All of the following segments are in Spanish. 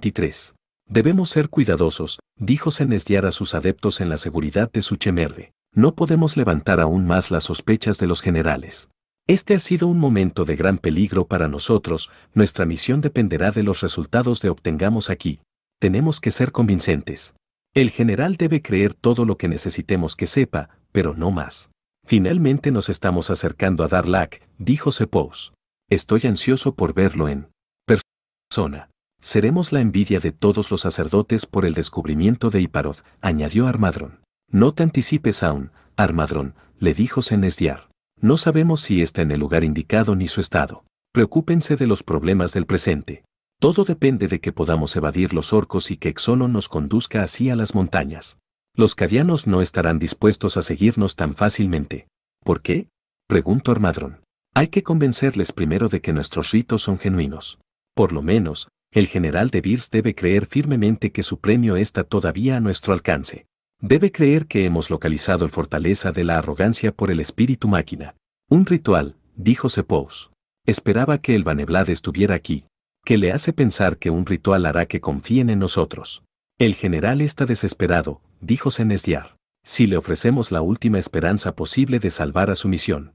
23. Debemos ser cuidadosos, dijo Senesdiar a sus adeptos en la seguridad de su chemerre. No podemos levantar aún más las sospechas de los generales. Este ha sido un momento de gran peligro para nosotros, nuestra misión dependerá de los resultados que obtengamos aquí. Tenemos que ser convincentes. El general debe creer todo lo que necesitemos que sepa, pero no más. Finalmente nos estamos acercando a Darlak, dijo Sepous. Estoy ansioso por verlo en persona. Seremos la envidia de todos los sacerdotes por el descubrimiento de Íparod, añadió Armadrón. No te anticipes aún, Armadrón, le dijo Senesdiar. No sabemos si está en el lugar indicado ni su estado. Preocúpense de los problemas del presente. Todo depende de que podamos evadir los orcos y que Exolo nos conduzca así a las montañas. Los cadianos no estarán dispuestos a seguirnos tan fácilmente. ¿Por qué? preguntó Armadrón. Hay que convencerles primero de que nuestros ritos son genuinos. Por lo menos, el general de Beers debe creer firmemente que su premio está todavía a nuestro alcance. Debe creer que hemos localizado el fortaleza de la arrogancia por el espíritu máquina. Un ritual, dijo Sepous. Esperaba que el Baneblad estuviera aquí, que le hace pensar que un ritual hará que confíen en nosotros. El general está desesperado, dijo Senesdiar. Si le ofrecemos la última esperanza posible de salvar a su misión.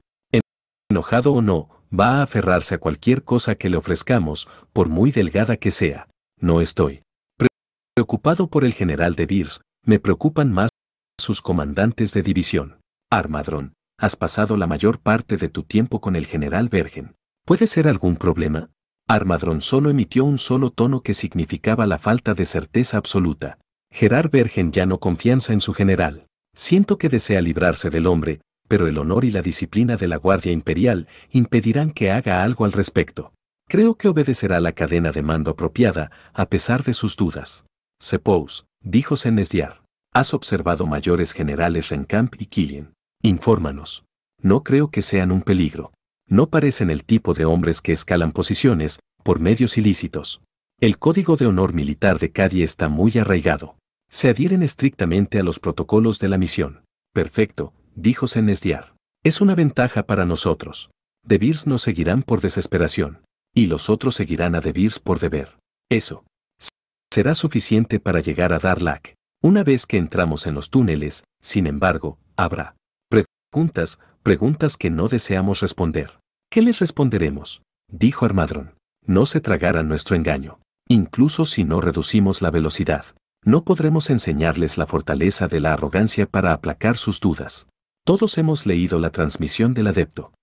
Enojado o no, va a aferrarse a cualquier cosa que le ofrezcamos, por muy delgada que sea. No estoy preocupado por el general de Beers, me preocupan más sus comandantes de división. Armadrón, has pasado la mayor parte de tu tiempo con el general Bergen. ¿Puede ser algún problema? Armadrón solo emitió un solo tono que significaba la falta de certeza absoluta. Gerard Bergen ya no confianza en su general. Siento que desea librarse del hombre, pero el honor y la disciplina de la Guardia Imperial impedirán que haga algo al respecto. Creo que obedecerá la cadena de mando apropiada, a pesar de sus dudas. Sepous, dijo Senesdiar. Has observado mayores generales en Camp y Killian. Infórmanos. No creo que sean un peligro. No parecen el tipo de hombres que escalan posiciones por medios ilícitos. El código de honor militar de Cadi está muy arraigado. Se adhieren estrictamente a los protocolos de la misión. Perfecto, dijo Senesdiar. Es una ventaja para nosotros. De Beers nos seguirán por desesperación, y los otros seguirán a De por deber. Eso será suficiente para llegar a Darlak. Una vez que entramos en los túneles, sin embargo, habrá preguntas, preguntas que no deseamos responder. ¿Qué les responderemos? Dijo Armadron. No se tragarán nuestro engaño. Incluso si no reducimos la velocidad, no podremos enseñarles la fortaleza de la arrogancia para aplacar sus dudas. Todos hemos leído la transmisión del adepto.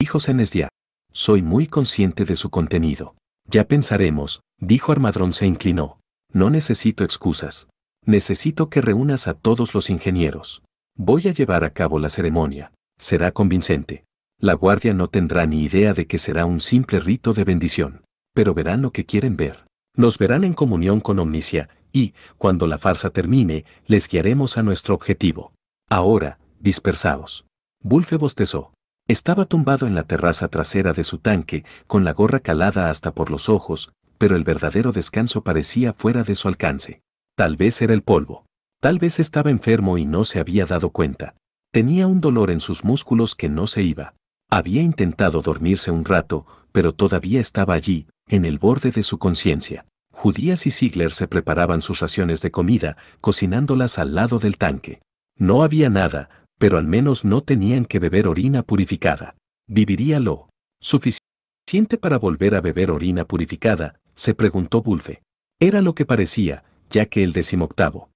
Dijo Senesdia. Soy muy consciente de su contenido. Ya pensaremos, dijo Armadrón se inclinó. No necesito excusas. Necesito que reúnas a todos los ingenieros. Voy a llevar a cabo la ceremonia. Será convincente. La guardia no tendrá ni idea de que será un simple rito de bendición. Pero verán lo que quieren ver. Nos verán en comunión con Omnicia, y, cuando la farsa termine, les guiaremos a nuestro objetivo. Ahora, dispersados. Bulfe bostezó. Estaba tumbado en la terraza trasera de su tanque, con la gorra calada hasta por los ojos, pero el verdadero descanso parecía fuera de su alcance. Tal vez era el polvo. Tal vez estaba enfermo y no se había dado cuenta. Tenía un dolor en sus músculos que no se iba. Había intentado dormirse un rato, pero todavía estaba allí, en el borde de su conciencia. Judías y Ziegler se preparaban sus raciones de comida, cocinándolas al lado del tanque. No había nada, pero al menos no tenían que beber orina purificada. ¿Viviría lo suficiente para volver a beber orina purificada? se preguntó Bulfe. Era lo que parecía, ya que el decimoctavo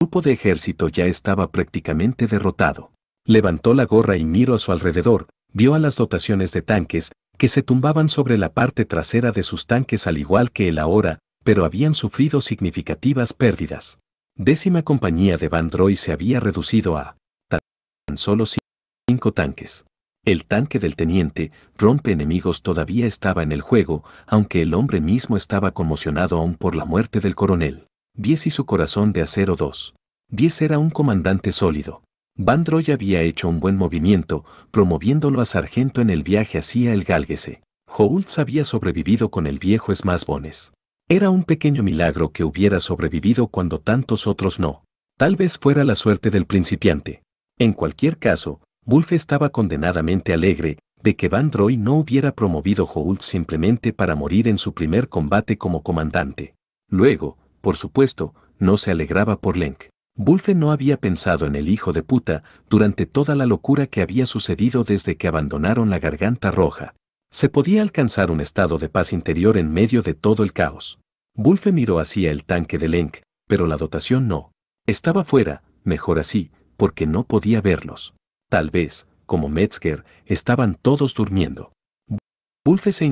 grupo de ejército ya estaba prácticamente derrotado. Levantó la gorra y miró a su alrededor, vio a las dotaciones de tanques, que se tumbaban sobre la parte trasera de sus tanques al igual que el ahora, pero habían sufrido significativas pérdidas. Décima compañía de Van Droy se había reducido a solo cinco tanques. El tanque del teniente, rompe enemigos todavía estaba en el juego, aunque el hombre mismo estaba conmocionado aún por la muerte del coronel. Diez y su corazón de acero dos. Diez era un comandante sólido. Van Droy había hecho un buen movimiento, promoviéndolo a sargento en el viaje hacia el Gálguese. Houltz había sobrevivido con el viejo Bones. Era un pequeño milagro que hubiera sobrevivido cuando tantos otros no. Tal vez fuera la suerte del principiante. En cualquier caso, Bulfe estaba condenadamente alegre de que Van Roy no hubiera promovido Hoult simplemente para morir en su primer combate como comandante. Luego, por supuesto, no se alegraba por Lenk. Bulfe no había pensado en el hijo de puta durante toda la locura que había sucedido desde que abandonaron la garganta roja. Se podía alcanzar un estado de paz interior en medio de todo el caos. Bulfe miró hacia el tanque de Lenk, pero la dotación no. Estaba fuera, mejor así, porque no podía verlos. Tal vez, como Metzger, estaban todos durmiendo. Bulfe se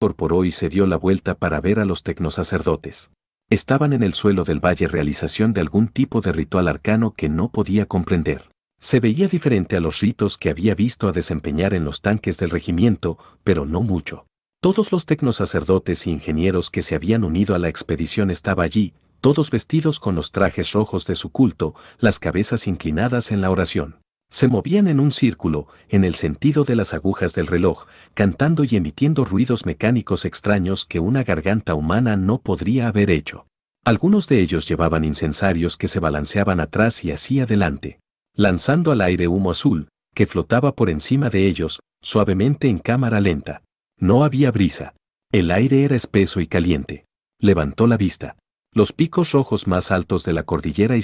incorporó y se dio la vuelta para ver a los tecnosacerdotes. Estaban en el suelo del valle realización de algún tipo de ritual arcano que no podía comprender. Se veía diferente a los ritos que había visto a desempeñar en los tanques del regimiento, pero no mucho. Todos los tecnosacerdotes e ingenieros que se habían unido a la expedición estaba allí, todos vestidos con los trajes rojos de su culto, las cabezas inclinadas en la oración. Se movían en un círculo, en el sentido de las agujas del reloj, cantando y emitiendo ruidos mecánicos extraños que una garganta humana no podría haber hecho. Algunos de ellos llevaban incensarios que se balanceaban atrás y hacia adelante, lanzando al aire humo azul, que flotaba por encima de ellos, suavemente en cámara lenta. No había brisa. El aire era espeso y caliente. Levantó la vista. Los picos rojos más altos de la cordillera y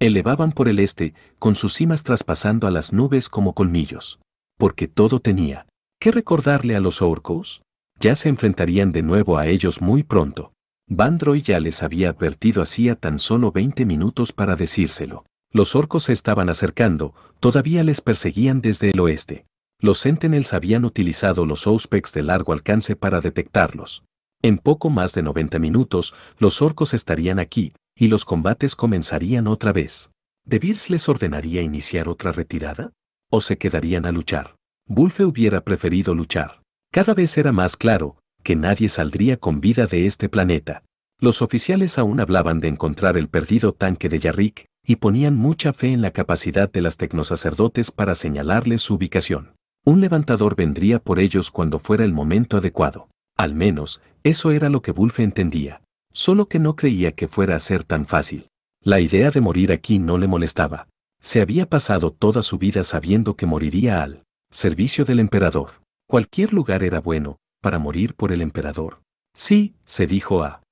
elevaban por el este, con sus cimas traspasando a las nubes como colmillos. Porque todo tenía que recordarle a los orcos. Ya se enfrentarían de nuevo a ellos muy pronto. Bandroy ya les había advertido hacía tan solo 20 minutos para decírselo. Los orcos se estaban acercando, todavía les perseguían desde el oeste. Los Sentinels habían utilizado los Auspex de largo alcance para detectarlos. En poco más de 90 minutos, los orcos estarían aquí, y los combates comenzarían otra vez. ¿De Beers les ordenaría iniciar otra retirada? ¿O se quedarían a luchar? Bulfe hubiera preferido luchar. Cada vez era más claro que nadie saldría con vida de este planeta. Los oficiales aún hablaban de encontrar el perdido tanque de Yarrick y ponían mucha fe en la capacidad de las tecnosacerdotes para señalarles su ubicación. Un levantador vendría por ellos cuando fuera el momento adecuado. Al menos, eso era lo que Bulfe entendía, solo que no creía que fuera a ser tan fácil. La idea de morir aquí no le molestaba. Se había pasado toda su vida sabiendo que moriría al servicio del emperador. Cualquier lugar era bueno, para morir por el emperador. Sí, se dijo a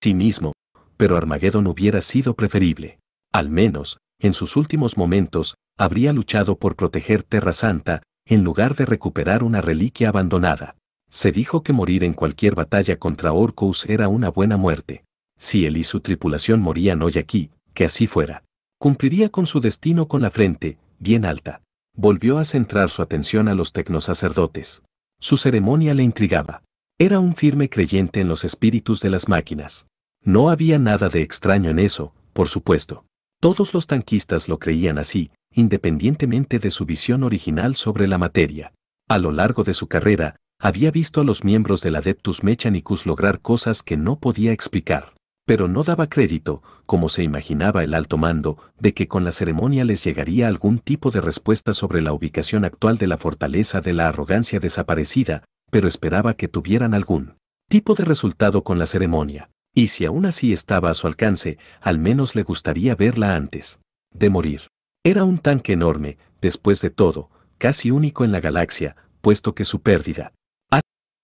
sí mismo, pero Armageddon hubiera sido preferible. Al menos, en sus últimos momentos, habría luchado por proteger Terra Santa, en lugar de recuperar una reliquia abandonada. Se dijo que morir en cualquier batalla contra Orcus era una buena muerte. Si él y su tripulación morían hoy aquí, que así fuera. Cumpliría con su destino con la frente, bien alta. Volvió a centrar su atención a los tecnosacerdotes. Su ceremonia le intrigaba. Era un firme creyente en los espíritus de las máquinas. No había nada de extraño en eso, por supuesto. Todos los tanquistas lo creían así, independientemente de su visión original sobre la materia. A lo largo de su carrera, había visto a los miembros del Adeptus Mechanicus lograr cosas que no podía explicar, pero no daba crédito, como se imaginaba el alto mando, de que con la ceremonia les llegaría algún tipo de respuesta sobre la ubicación actual de la fortaleza de la arrogancia desaparecida, pero esperaba que tuvieran algún tipo de resultado con la ceremonia, y si aún así estaba a su alcance, al menos le gustaría verla antes de morir. Era un tanque enorme, después de todo, casi único en la galaxia, puesto que su pérdida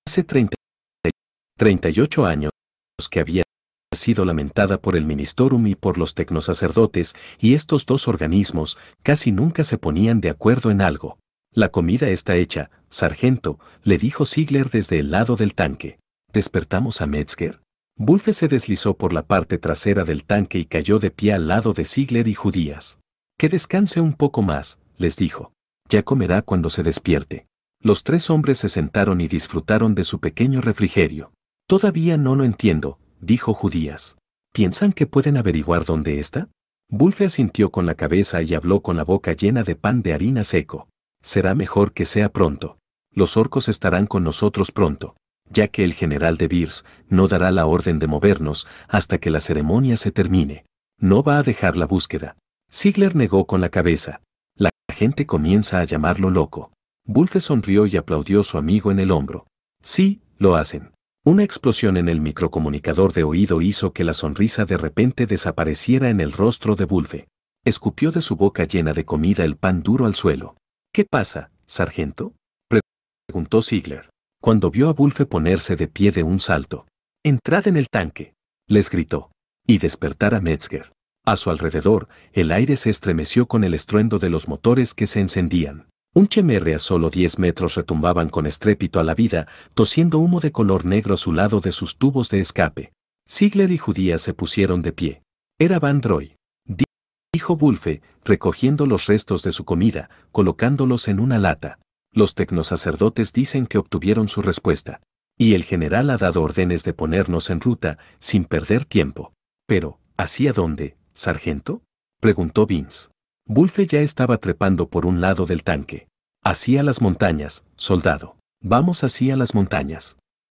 Hace 38 años que había sido lamentada por el ministorum y por los tecnosacerdotes, y estos dos organismos casi nunca se ponían de acuerdo en algo. La comida está hecha, sargento, le dijo Sigler desde el lado del tanque. Despertamos a Metzger. Bulfe se deslizó por la parte trasera del tanque y cayó de pie al lado de Ziegler y Judías. Que descanse un poco más, les dijo. Ya comerá cuando se despierte. Los tres hombres se sentaron y disfrutaron de su pequeño refrigerio. Todavía no lo entiendo, dijo Judías. ¿Piensan que pueden averiguar dónde está? Bulfe asintió con la cabeza y habló con la boca llena de pan de harina seco. Será mejor que sea pronto. Los orcos estarán con nosotros pronto, ya que el general de Birs no dará la orden de movernos hasta que la ceremonia se termine. No va a dejar la búsqueda. Sigler negó con la cabeza. La gente comienza a llamarlo loco. Bulfe sonrió y aplaudió a su amigo en el hombro. Sí, lo hacen. Una explosión en el microcomunicador de oído hizo que la sonrisa de repente desapareciera en el rostro de Bulfe. Escupió de su boca llena de comida el pan duro al suelo. ¿Qué pasa, sargento? preguntó Ziegler. Cuando vio a Bulfe ponerse de pie de un salto. Entrad en el tanque, les gritó. Y despertar a Metzger. A su alrededor, el aire se estremeció con el estruendo de los motores que se encendían. Un chemerre a solo 10 metros retumbaban con estrépito a la vida, tosiendo humo de color negro a su lado de sus tubos de escape. Sigler y Judía se pusieron de pie. Era Van Droy. Dijo Bulfe, recogiendo los restos de su comida, colocándolos en una lata. Los tecnosacerdotes dicen que obtuvieron su respuesta. Y el general ha dado órdenes de ponernos en ruta, sin perder tiempo. Pero, ¿hacia dónde, sargento? preguntó Vince. Bulfe ya estaba trepando por un lado del tanque. Hacia las montañas, soldado. Vamos hacia las montañas.